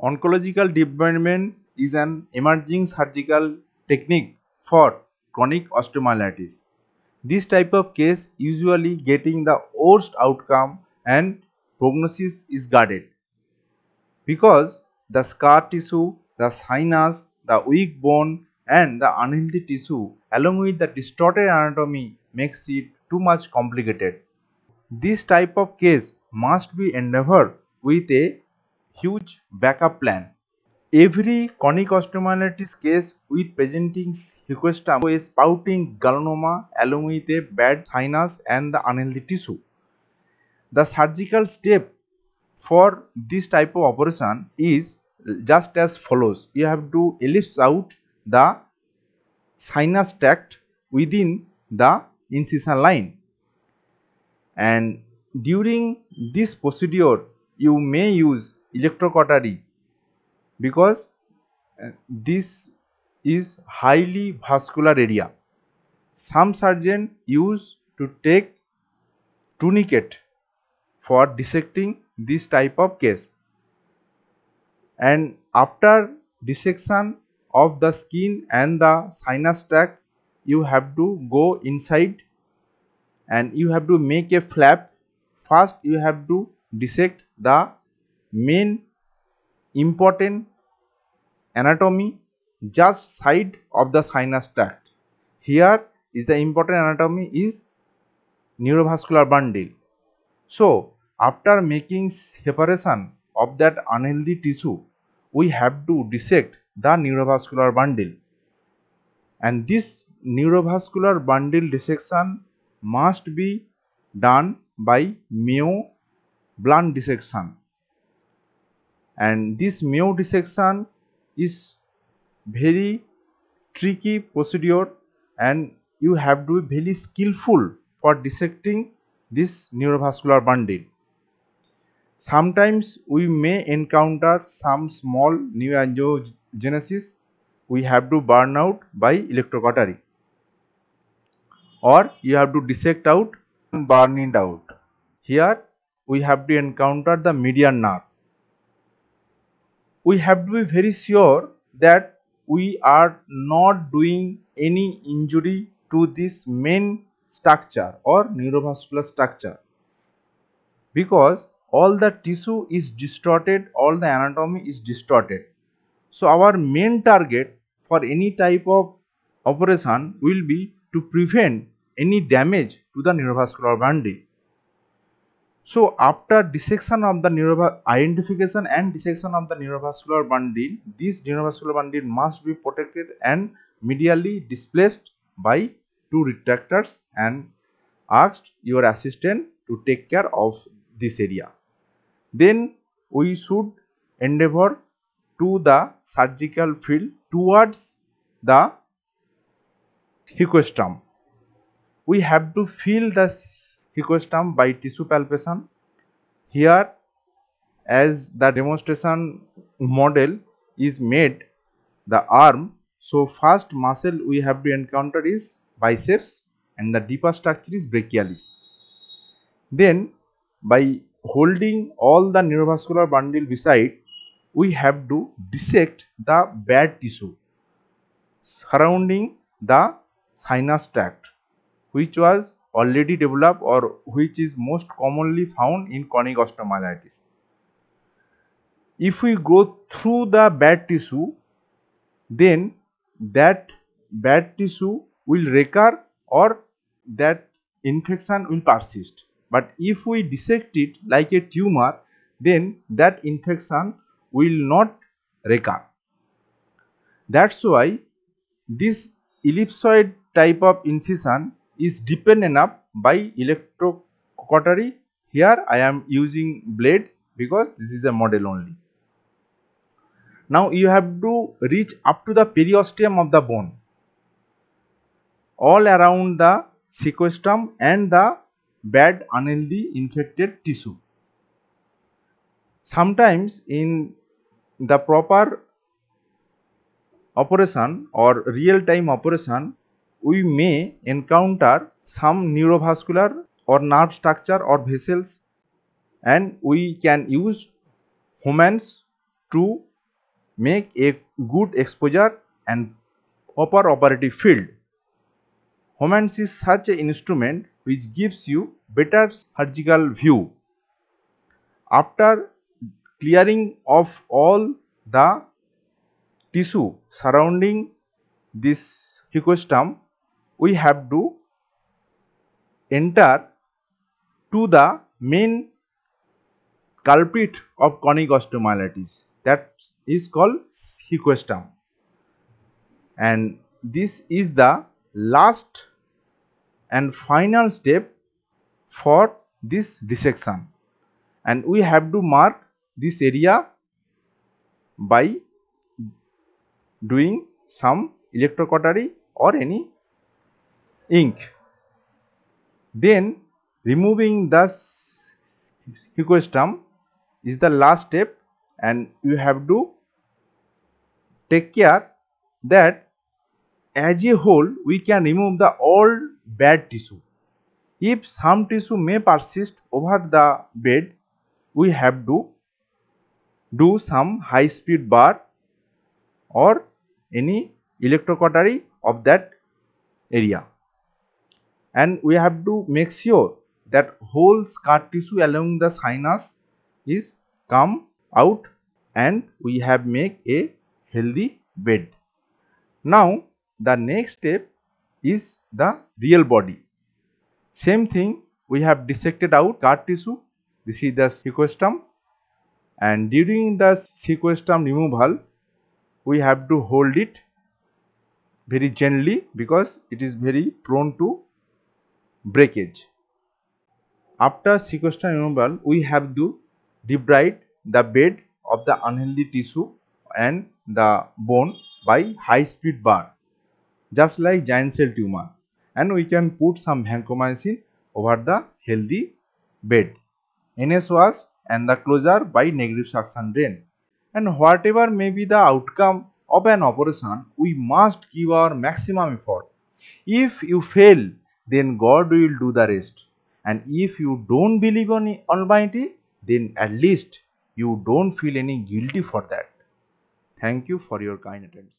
Oncological debridement is an emerging surgical technique for chronic osteomyelitis. This type of case usually getting the worst outcome and prognosis is guarded because the scar tissue, the sinus, the weak bone and the unhealthy tissue along with the distorted anatomy makes it too much complicated. This type of case must be endeavored with a huge backup plan. Every chronic osteomyelitis case with presenting heuchostoma is spouting gallonoma along with a bad sinus and the unhealthy tissue. The surgical step for this type of operation is just as follows. You have to ellipse out the sinus tract within the incision line and during this procedure you may use electrocautery because uh, this is highly vascular area. Some surgeon use to take tunicate for dissecting this type of case and after dissection of the skin and the sinus tract you have to go inside and you have to make a flap first you have to dissect the main important anatomy just side of the sinus tract here is the important anatomy is neurovascular bundle so after making separation of that unhealthy tissue we have to dissect the neurovascular bundle and this neurovascular bundle dissection must be done by Mayo blunt dissection and this mu dissection is very tricky procedure and you have to be very skillful for dissecting this neurovascular bundle. Sometimes we may encounter some small genesis. we have to burn out by electrocautery or you have to dissect out and burn it out. Here we have to encounter the median nerve we have to be very sure that we are not doing any injury to this main structure or neurovascular structure because all the tissue is distorted all the anatomy is distorted so our main target for any type of operation will be to prevent any damage to the neurovascular bundle so after dissection of the neurovascular identification and dissection of the neurovascular bundle, this neurovascular bundle must be protected and medially displaced by two retractors and asked your assistant to take care of this area. Then we should endeavor to the surgical field towards the hecostome. We have to fill the hecoistom by tissue palpation. Here as the demonstration model is made the arm so first muscle we have to encounter is biceps and the deeper structure is brachialis. Then by holding all the neurovascular bundle beside we have to dissect the bad tissue surrounding the sinus tract which was already developed or which is most commonly found in chronic osteomyelitis. If we go through the bad tissue, then that bad tissue will recur or that infection will persist. But if we dissect it like a tumor, then that infection will not recur. That's why this ellipsoid type of incision is deepened up by electro Here I am using blade because this is a model only. Now you have to reach up to the periosteum of the bone all around the sequestrum and the bad unhealthy infected tissue. Sometimes in the proper operation or real time operation we may encounter some neurovascular or nerve structure or vessels and we can use humans to make a good exposure and proper operative field. Humans is such an instrument which gives you better surgical view. After clearing of all the tissue surrounding this hicostum we have to enter to the main culprit of conic osteomyelitis that is called sequestrum and this is the last and final step for this dissection and we have to mark this area by doing some electrocautery or any ink then removing the sequestrum is the last step and you have to take care that as a whole we can remove the all bad tissue if some tissue may persist over the bed we have to do some high speed bar or any electrocautery of that area and we have to make sure that whole scar tissue along the sinus is come out and we have make a healthy bed. Now the next step is the real body. Same thing we have dissected out scar tissue. This is the sequestrum and during the sequestrum removal we have to hold it very gently because it is very prone to breakage. After sequestration removal, we have to debride the bed of the unhealthy tissue and the bone by high speed burn, just like giant cell tumor. And we can put some vancomycin over the healthy bed. NS was and the closure by negative suction drain. And whatever may be the outcome of an operation, we must give our maximum effort. If you fail then God will do the rest. And if you don't believe on Almighty, then at least you don't feel any guilty for that. Thank you for your kind attention.